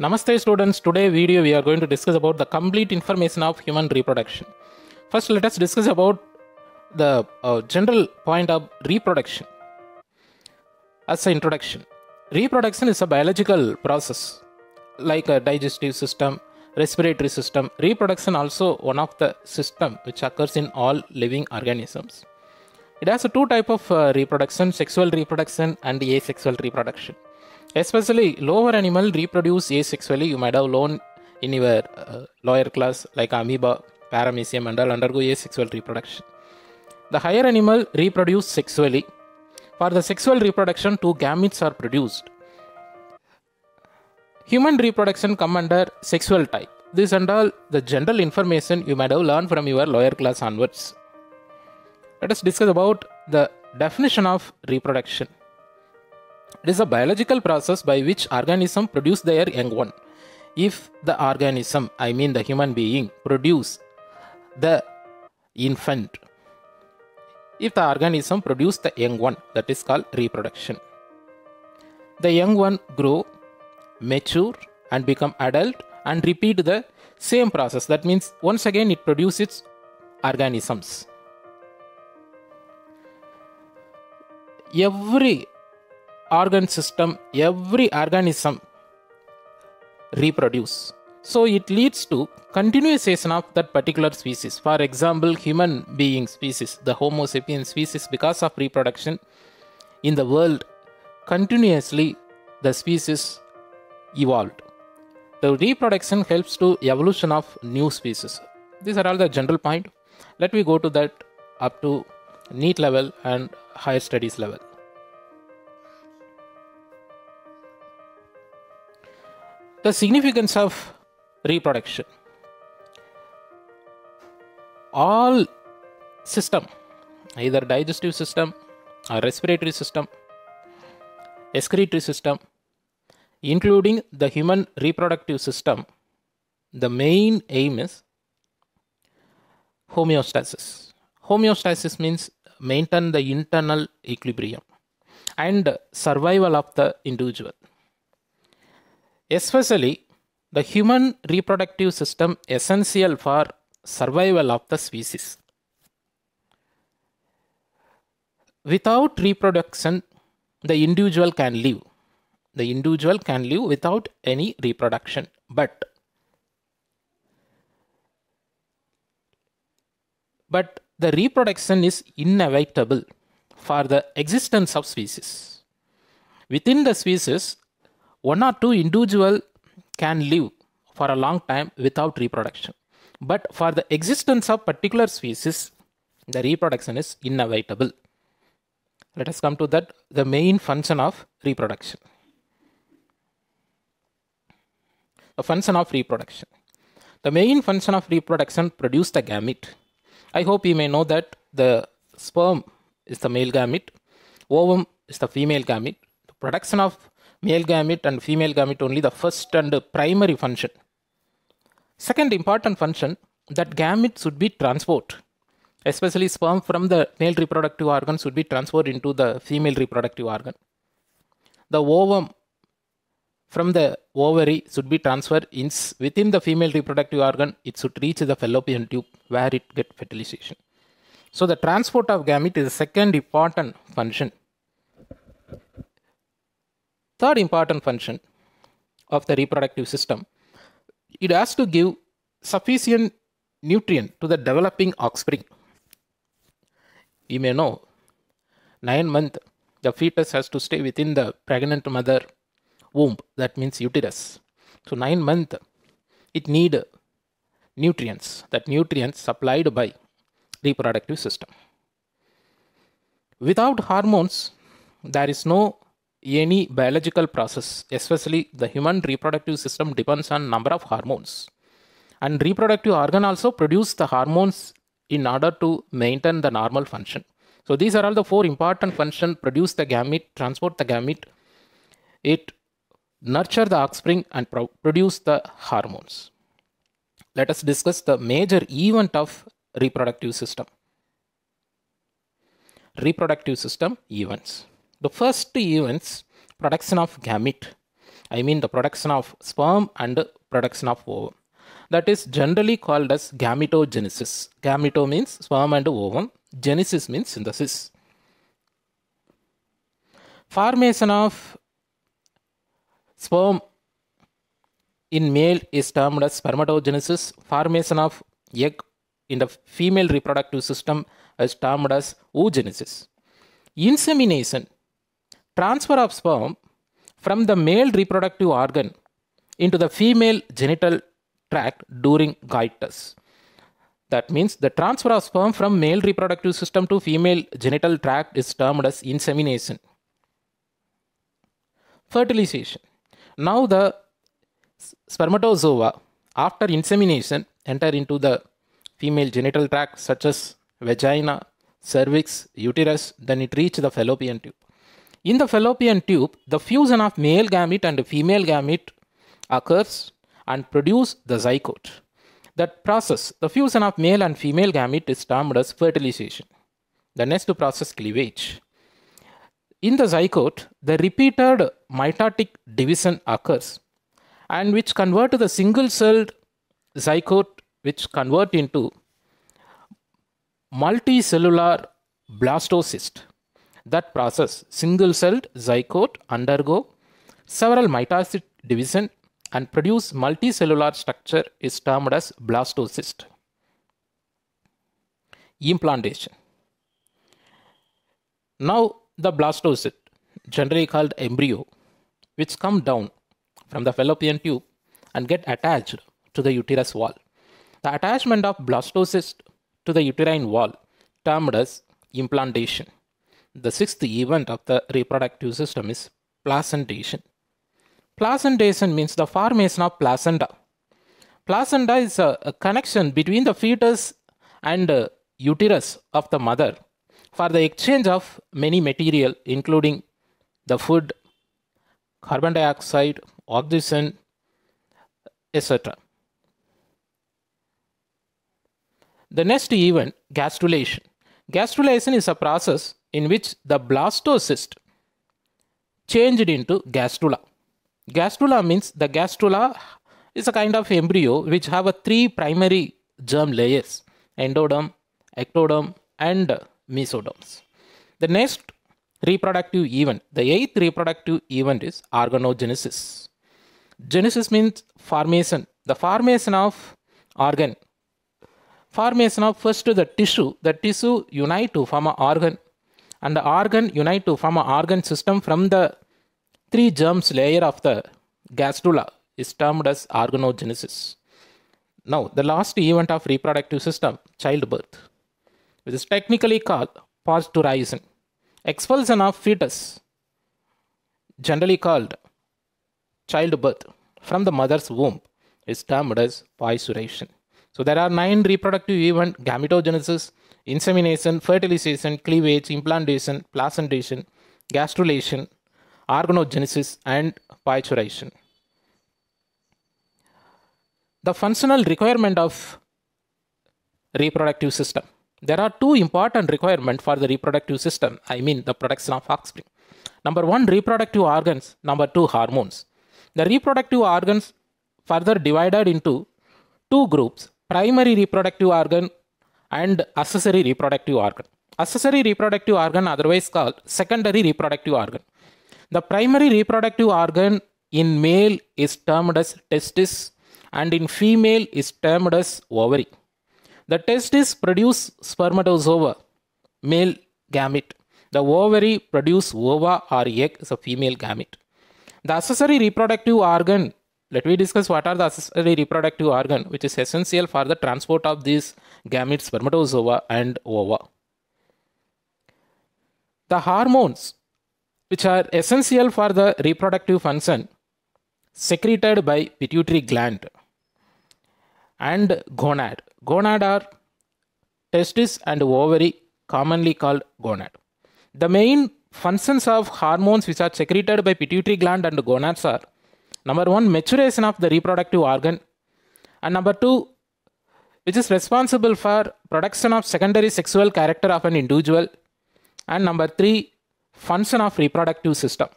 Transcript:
Namaste students, today video we are going to discuss about the complete information of human reproduction. First let us discuss about the uh, general point of reproduction. As an introduction, reproduction is a biological process like a digestive system, respiratory system. Reproduction also one of the system which occurs in all living organisms. It has a two type of uh, reproduction, sexual reproduction and asexual reproduction. Especially lower animal reproduce asexually. You might have learned in your uh, lower class like amoeba, paramecium and all undergo asexual reproduction. The higher animal reproduce sexually. For the sexual reproduction, two gametes are produced. Human reproduction come under sexual type. This under the general information you might have learned from your lower class onwards. Let us discuss about the definition of reproduction. It is a biological process by which organisms produce their young one. If the organism, I mean the human being, produce the infant, if the organism produce the young one, that is called reproduction. The young one grow, mature, and become adult and repeat the same process. That means once again it produces organisms. Every organ system every organism reproduce so it leads to continuation of that particular species for example human being species the homo sapien species because of reproduction in the world continuously the species evolved the reproduction helps to evolution of new species these are all the general point let me go to that up to neat level and higher studies level the significance of reproduction all system either digestive system or respiratory system excretory system including the human reproductive system the main aim is homeostasis homeostasis means maintain the internal equilibrium and survival of the individual especially the human reproductive system essential for survival of the species. Without reproduction, the individual can live. The individual can live without any reproduction. But, but the reproduction is inevitable for the existence of species. Within the species, one or two individual can live for a long time without reproduction but for the existence of particular species the reproduction is inevitable let us come to that the main function of reproduction the function of reproduction the main function of reproduction produces the gamete i hope you may know that the sperm is the male gamete ovum is the female gamete the production of male gamete and female gamete only the first and primary function. Second important function that gamete should be transport, especially sperm from the male reproductive organ should be transferred into the female reproductive organ. The ovum from the ovary should be transferred in, within the female reproductive organ, it should reach the fallopian tube where it get fertilization. So the transport of gamete is the second important function Third important function of the reproductive system, it has to give sufficient nutrient to the developing offspring. You may know, nine month, the fetus has to stay within the pregnant mother womb, that means uterus. So nine month, it need nutrients, that nutrients supplied by reproductive system. Without hormones, there is no any biological process, especially the human reproductive system depends on number of hormones. And reproductive organ also produce the hormones in order to maintain the normal function. So these are all the four important functions, produce the gamete, transport the gamete, it nurture the offspring and pro produce the hormones. Let us discuss the major event of reproductive system. Reproductive system events. The first events production of gamete. I mean the production of sperm and production of ovum. That is generally called as gametogenesis. Gameto means sperm and ovum. Genesis means synthesis. Formation of sperm in male is termed as spermatogenesis. Formation of egg in the female reproductive system is termed as oogenesis. Insemination transfer of sperm from the male reproductive organ into the female genital tract during coitus. That means the transfer of sperm from male reproductive system to female genital tract is termed as insemination. Fertilization. Now the spermatozoa after insemination enter into the female genital tract such as vagina, cervix, uterus, then it reach the fallopian tube. In the fallopian tube, the fusion of male gamete and female gamete occurs and produce the zygote. That process, the fusion of male and female gamete is termed as fertilization. The next process cleavage. In the zygote, the repeated mitotic division occurs and which convert the single-celled zygote which convert into multicellular blastocyst. That process, single-celled zygote undergo several mitotic division and produce multicellular structure is termed as blastocyst. Implantation. Now the blastocyst, generally called embryo, which come down from the fallopian tube and get attached to the uterus wall. The attachment of blastocyst to the uterine wall termed as implantation. The sixth event of the reproductive system is placentation. Placentation means the formation of placenta. Placenta is a, a connection between the fetus and uh, uterus of the mother for the exchange of many material including the food, carbon dioxide, oxygen, etc. The next event, gastrulation. Gastrulation is a process in which the blastocyst changed into gastrula. Gastrula means the gastrula is a kind of embryo which have a three primary germ layers endoderm, ectoderm and mesoderms. The next reproductive event, the eighth reproductive event is organogenesis. Genesis means formation, the formation of organ. Formation of first the tissue, the tissue unite to form an organ and the organ unite to form an organ system from the three germs layer of the gastrula is termed as organogenesis. Now, the last event of reproductive system, childbirth, which is technically called parturition, Expulsion of fetus, generally called childbirth, from the mother's womb is termed as pasteurization. So there are nine reproductive events, gametogenesis, insemination, fertilization, cleavage, implantation, placentation, gastrulation, organogenesis, and pituitary. The functional requirement of reproductive system. There are two important requirements for the reproductive system, I mean the production of offspring. Number one, reproductive organs. Number two, hormones. The reproductive organs further divided into two groups primary reproductive organ and accessory reproductive organ. Accessory reproductive organ otherwise called secondary reproductive organ. The primary reproductive organ in male is termed as testis and in female is termed as ovary. The testis produce spermatozoa, male gamete. The ovary produce ova or egg is a female gamete. The accessory reproductive organ let me discuss what are the accessory reproductive organ which is essential for the transport of these gametes, spermatozoa and ova. The hormones which are essential for the reproductive function secreted by pituitary gland and gonad. Gonad are testis and ovary commonly called gonad. The main functions of hormones which are secreted by pituitary gland and gonads are Number one, maturation of the reproductive organ. And number two, which is responsible for production of secondary sexual character of an individual. And number three, function of reproductive system.